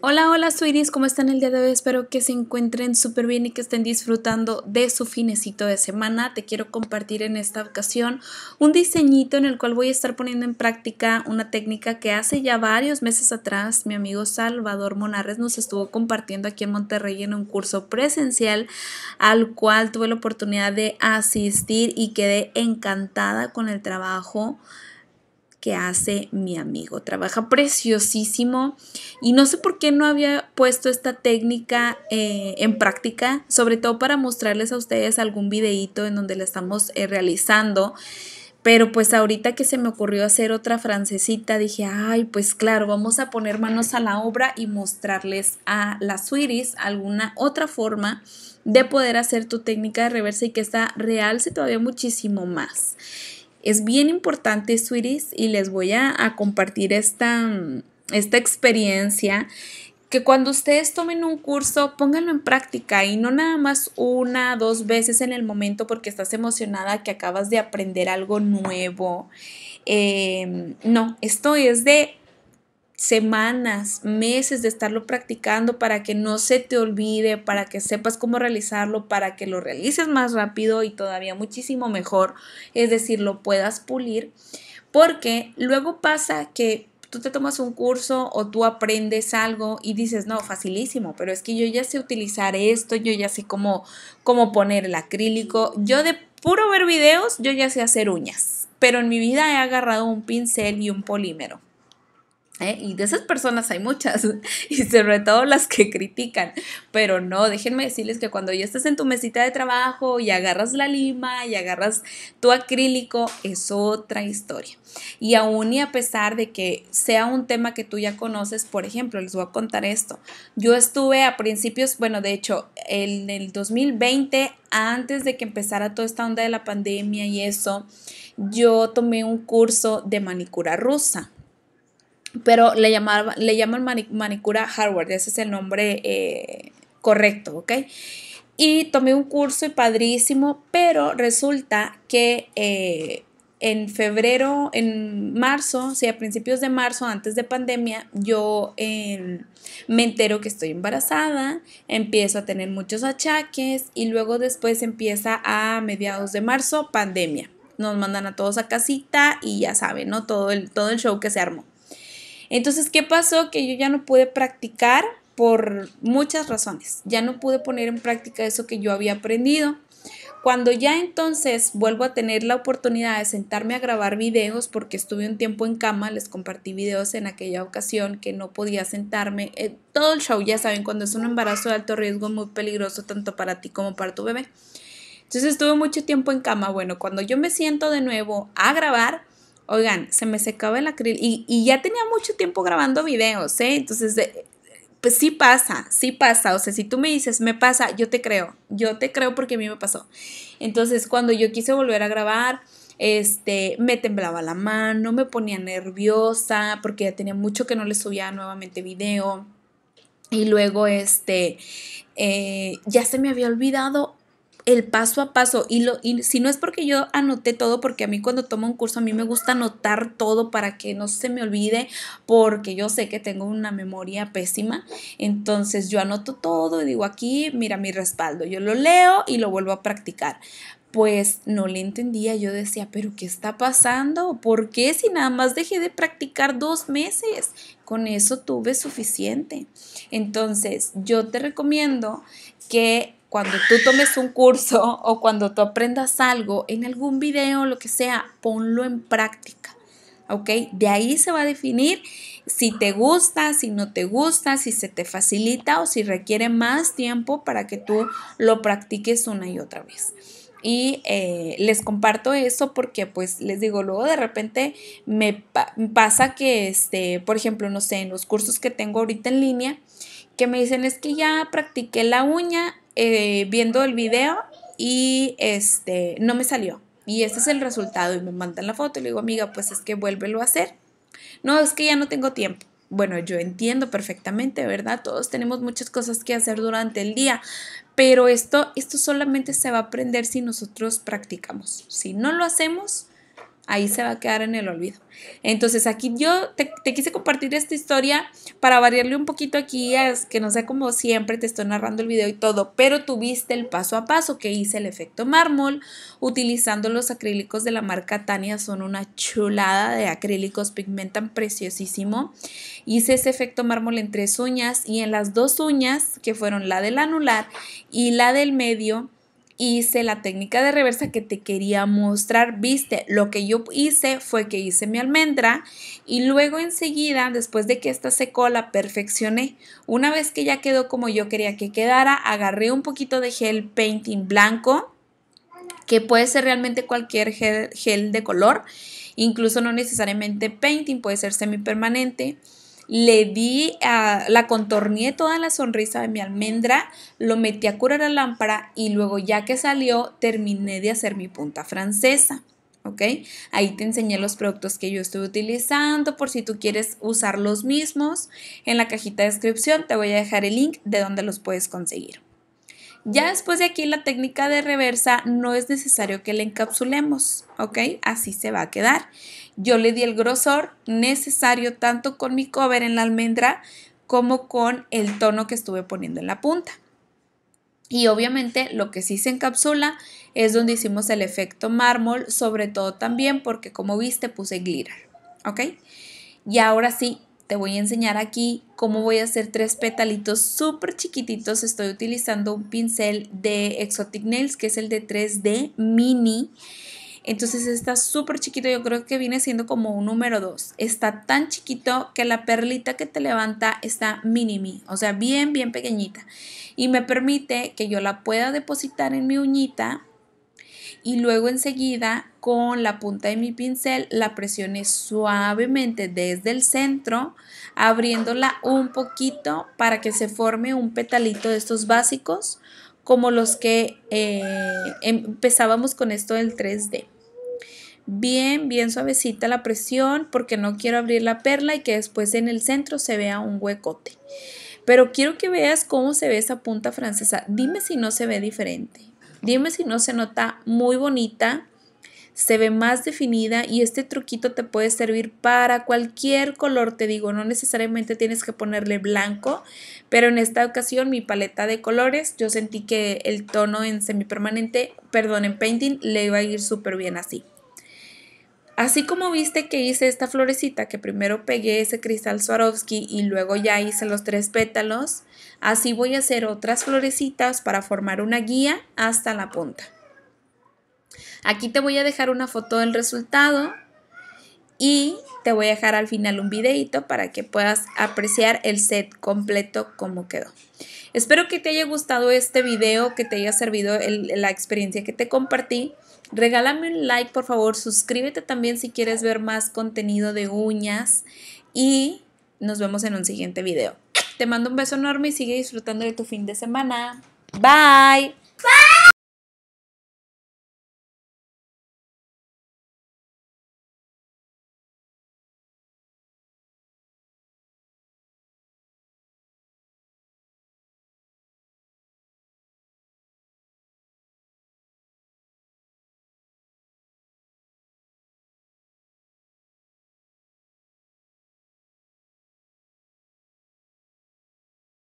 Hola, hola, sweeties, ¿cómo están el día de hoy? Espero que se encuentren súper bien y que estén disfrutando de su finecito de semana. Te quiero compartir en esta ocasión un diseñito en el cual voy a estar poniendo en práctica una técnica que hace ya varios meses atrás mi amigo Salvador Monarres nos estuvo compartiendo aquí en Monterrey en un curso presencial al cual tuve la oportunidad de asistir y quedé encantada con el trabajo que hace mi amigo. Trabaja preciosísimo y no sé por qué no había puesto esta técnica eh, en práctica, sobre todo para mostrarles a ustedes algún videíto en donde la estamos eh, realizando. Pero pues ahorita que se me ocurrió hacer otra francesita, dije, ay, pues claro, vamos a poner manos a la obra y mostrarles a las suiris alguna otra forma de poder hacer tu técnica de reversa y que esta realce todavía muchísimo más. Es bien importante, sweeties, y les voy a, compartir esta, esta experiencia que cuando ustedes tomen un curso, pónganlo en práctica y no nada más una, dos veces en el momento porque estás emocionada que acabas de aprender algo nuevo. Em, no, esto es de semanas, meses de estarlo practicando para que no se te olvide, para que sepas cómo realizarlo, para que lo realices más rápido y todavía muchísimo mejor, es decir, lo puedas pulir, porque luego pasa que tú te tomas un curso o tú aprendes algo y dices, no, facilísimo, pero es que yo ya sé utilizar esto, yo ya sé cómo, cómo poner el acrílico, yo de puro ver videos, yo ya sé hacer uñas, pero en mi vida he agarrado un pincel y un polímero. ¿eh? Y de esas personas hay muchas, y sobre todo las que critican. Pero no, déjenme decirles que cuando ya estás en tu mesita de trabajo y agarras la lima y agarras tu acrílico, es otra historia. Y aún y a pesar de que sea un tema que tú ya conoces, por ejemplo, les voy a contar esto. Yo estuve a principios, bueno, de hecho, en el 2020, antes de que empezara toda esta onda de la pandemia y eso, yo tomé un curso de manicura rusa pero le, le llaman manicura hardware, ese es el nombre eh, correcto, ¿ok? Y tomé un curso y padrísimo, pero resulta que eh, en febrero, en marzo, sí, a principios de marzo, antes de pandemia, yo em, me entero que estoy embarazada, empiezo a tener muchos achaques y luego después empieza a mediados de marzo pandemia. Nos mandan a todos a casita y ya saben, ¿no? Todo el, todo el show que se armó. Entonces, ¿qué pasó? Que yo ya no pude practicar por muchas razones. Ya no pude poner en práctica eso que yo había aprendido. Cuando ya entonces vuelvo a tener la oportunidad de sentarme a grabar videos, porque estuve un tiempo en cama, les compartí videos en aquella ocasión que no podía sentarme, eh, todo el show, ya saben, cuando es un embarazo de alto riesgo muy peligroso tanto para ti como para tu bebé. Entonces estuve mucho tiempo en cama. Bueno, cuando yo me siento de nuevo a grabar, Oigan, se me secaba el acril. y, ya tenía mucho tiempo grabando videos, ¿eh? Entonces, pues sí pasa, sí pasa. O sea, si tú me dices, me pasa, yo te creo, yo te creo porque a mí me pasó. Entonces, cuando yo quise volver a grabar, este, me temblaba la mano, me ponía nerviosa porque ya tenía mucho que no le subía nuevamente video. Y luego, este, eh, ya se me había olvidado el paso a paso. Y, lo, si no es porque yo anoté todo, porque a mí cuando tomo un curso, a mí me gusta anotar todo para que no se me olvide, porque yo sé que tengo una memoria pésima. Entonces yo anoto todo y digo aquí, mira mi respaldo. Yo lo leo y lo vuelvo a practicar pues no le entendía, yo decía, pero ¿qué está pasando? ¿Por qué si nada más dejé de practicar dos meses? Con eso tuve suficiente. Entonces, yo te recomiendo que cuando tú tomes un curso o cuando tú aprendas algo en algún video, lo que sea, ponlo en práctica. ¿Ok? De ahí se va a definir si te gusta, si no te gusta, si se te facilita o si requiere más tiempo para que tú lo practiques una y otra vez. Y eh, les comparto eso porque pues les digo, luego de repente me pasa que, este, por ejemplo, no sé, en los cursos que tengo ahorita en línea, que me dicen es que ya practiqué la uña, eh, viendo el video y este, no me salió. Y este es el resultado y me mandan la foto y le digo, amiga, pues es que vuélvelo a hacer. No, es que ya no tengo tiempo. Bueno, yo entiendo perfectamente, ¿verdad? Todos tenemos muchas cosas que hacer durante el día, pero esto, esto solamente se va a aprender si nosotros practicamos. Si no lo hacemos, ahí se va a quedar en el olvido. Entonces aquí yo te, quise compartir esta historia para variarle un poquito aquí, que no sea como siempre te estoy narrando el video y todo, pero tuviste el paso a paso que hice el efecto mármol utilizando los acrílicos de la marca Tania, son una chulada de acrílicos, pigmentan preciosísimo. Hice ese efecto mármol en tres uñas y en las dos uñas, que fueron la del anular y la del medio, hice la técnica de reversa que te quería mostrar, viste, lo que yo hice fue que hice mi almendra y luego enseguida, después de que esta secó, la perfeccioné. Una vez que ya quedó como yo quería que quedara, agarré un poquito de gel painting blanco, que puede ser realmente cualquier gel, de color, incluso no necesariamente painting, puede ser semipermanente. permanente le di, a, la contorneé toda la sonrisa de mi almendra, lo metí a curar la lámpara y luego ya que salió terminé de hacer mi punta francesa. ¿ok? Ahí te enseñé los productos que yo estoy utilizando por si tú quieres usar los mismos. En la cajita de descripción te voy a dejar el link de donde los puedes conseguir. Ya después de aquí la técnica de reversa no es necesario que la encapsulemos, ¿ok? Así se va a quedar. Yo le di el grosor necesario tanto con mi cover en la almendra como con el tono que estuve poniendo en la punta. Y obviamente lo que sí se encapsula es donde hicimos el efecto mármol, sobre todo también porque como viste puse glitter, ¿ok? Y ahora sí, te voy a enseñar aquí cómo voy a hacer tres petalitos súper chiquititos. Estoy utilizando un pincel de Exotic Nails, que es el de 3D Mini. Entonces está súper chiquito, yo creo que viene siendo como un número 2. Está tan chiquito que la perlita que te levanta está mini, o sea, bien, bien pequeñita. Y me permite que yo la pueda depositar en mi uñita y luego enseguida con la punta de mi pincel la presioné suavemente desde el centro, abriéndola un poquito para que se forme un petalito de estos básicos como los que eh, empezábamos con esto del 3D. Bien, bien suavecita la presión porque no quiero abrir la perla y que después en el centro se vea un huecote. Pero quiero que veas cómo se ve esa punta francesa. Dime si no se ve diferente. Dime si no se nota muy bonita, se ve más definida y este truquito te puede servir para cualquier color, te digo, no necesariamente tienes que ponerle blanco, pero en esta ocasión mi paleta de colores, yo sentí que el tono en semipermanente, perdón, en painting le iba a ir súper bien así. Así como viste que hice esta florecita, que primero pegué ese cristal Swarovski y luego ya hice los tres pétalos, así voy a hacer otras florecitas para formar una guía hasta la punta. Aquí te voy a dejar una foto del resultado y te voy a dejar al final un videito para que puedas apreciar el set completo como quedó. Espero que te haya gustado este video, que te haya servido la experiencia que te compartí. Regálame un like, por favor. Suscríbete también si quieres ver más contenido de uñas. Y nos vemos en un siguiente video. Te mando un beso enorme y sigue disfrutando de tu fin de semana. Bye.